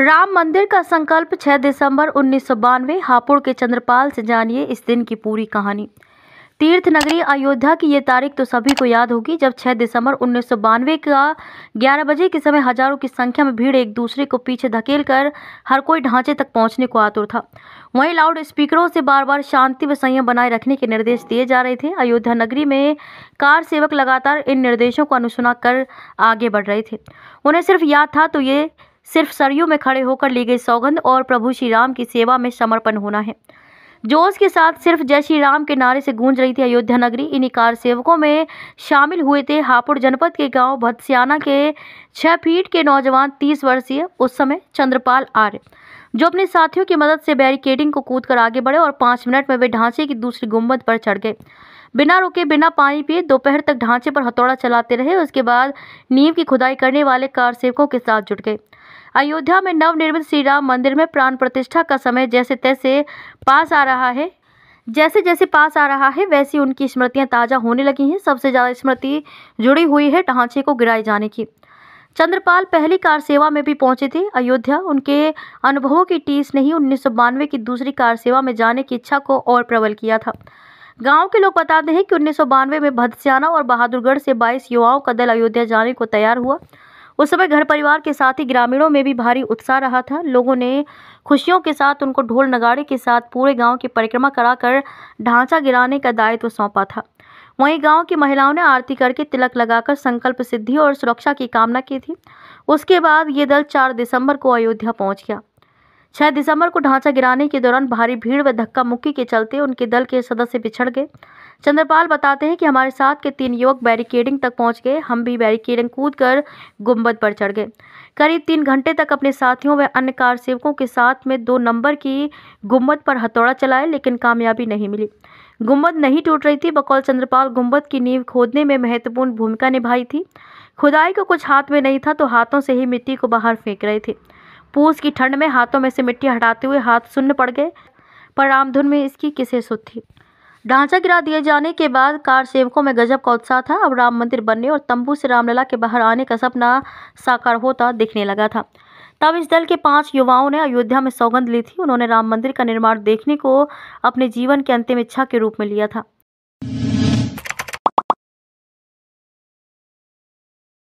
राम मंदिर का संकल्प 6 दिसंबर उन्नीस हापुड़ के चंद्रपाल से जानिए इस दिन की पूरी कहानी तीर्थ नगरी अयोध्या की ये तारीख तो सभी को याद होगी जब 6 दिसंबर उन्नीस का ग्यारह बजे के समय हजारों की संख्या में भीड़ एक दूसरे को पीछे धकेल कर हर कोई ढांचे तक पहुंचने को आतुर था वहीं लाउड स्पीकरों से बार बार शांति व संयम बनाए रखने के निर्देश दिए जा रहे थे अयोध्या नगरी में कार सेवक लगातार इन निर्देशों को अनुसुना कर आगे बढ़ रहे थे उन्हें सिर्फ याद था तो ये सिर्फ सरयू में खड़े होकर ली गई सौगंध और प्रभु श्री राम की सेवा में समर्पण होना है जोश के साथ सिर्फ जय श्री राम के नारे से गूंज रही थी अयोध्या नगरी इन्हीं कार सेवकों में शामिल हुए थे हापुड़ जनपद के गांव भत्स्याना के छह फीट के नौजवान तीस वर्षीय उस समय चंद्रपाल आर्य जो अपने साथियों की मदद से बैरिकेडिंग को कूद कर आगे बढ़े और पाँच मिनट में वे ढांचे की दूसरी गुम्बद पर चढ़ गए बिना रुके बिना पानी पिए दोपहर तक ढांचे पर हथौड़ा चलाते रहे उसके बाद नींव की खुदाई करने वाले कार सेवकों के साथ जुट गए अयोध्या में नवनिर्मित श्री राम मंदिर में प्राण प्रतिष्ठा का समय जैसे तैसे पास आ रहा है जैसे जैसे पास आ रहा है वैसी उनकी स्मृतियां ताज़ा होने लगी हैं सबसे ज़्यादा स्मृति जुड़ी हुई है ढांचे को गिराए जाने की चंद्रपाल पहली कार सेवा में भी पहुंचे थे अयोध्या उनके अनुभवों की टीस ने ही उन्नीस की दूसरी कार सेवा में जाने की इच्छा को और प्रबल किया था गांव के लोग बताते हैं कि उन्नीस में भदस्याना और बहादुरगढ़ से 22 युवाओं का दल अयोध्या जाने को तैयार हुआ उस समय घर परिवार के साथ ही ग्रामीणों में भी भारी उत्साह रहा था लोगों ने खुशियों के साथ उनको ढोल नगाड़े के साथ पूरे गांव की परिक्रमा कराकर ढांचा गिराने का दायित्व तो सौंपा था वहीं गांव की महिलाओं ने आरती करके तिलक लगाकर संकल्प सिद्धि और सुरक्षा की कामना की थी उसके बाद ये दल चार दिसंबर को अयोध्या पहुंच गया छह दिसंबर को ढांचा गिराने के दौरान भारी भीड़ व धक्का मुक्की के चलते उनके दल के सदस्य बिछड़ गए चंद्रपाल बताते हैं कि हमारे साथ के तीन युवक बैरिकेडिंग तक पहुंच गए हम भी बैरिकेडिंग कूद कर गुम्बद पर चढ़ गए करीब तीन घंटे तक अपने साथियों व अन्य कार सेवकों के साथ में दो नंबर की गुम्बद पर हथौड़ा चलाए लेकिन कामयाबी नहीं मिली गुम्बद नहीं टूट रही थी बकौल चंद्रपाल गुम्बद की नींव खोदने में महत्वपूर्ण भूमिका निभाई थी खुदाई को कुछ हाथ में नहीं था तो हाथों से ही मिट्टी को बाहर फेंक रहे थे पूस की ठंड में हाथों में से मिट्टी हटाते हुए हाथ सुन्न पड़ गए पर रामधुन में इसकी किसे सुध थी ढांचा गिरा दिए जाने के बाद कार सेवकों में गजब का उत्साह था अब राम मंदिर बनने और तंबू से रामलला के बाहर आने का सपना साकार होता दिखने लगा था तब इस दल के पांच युवाओं ने अयोध्या में सौगंध ली थी उन्होंने राम मंदिर का निर्माण देखने को अपने जीवन की अंतिम इच्छा के रूप में लिया था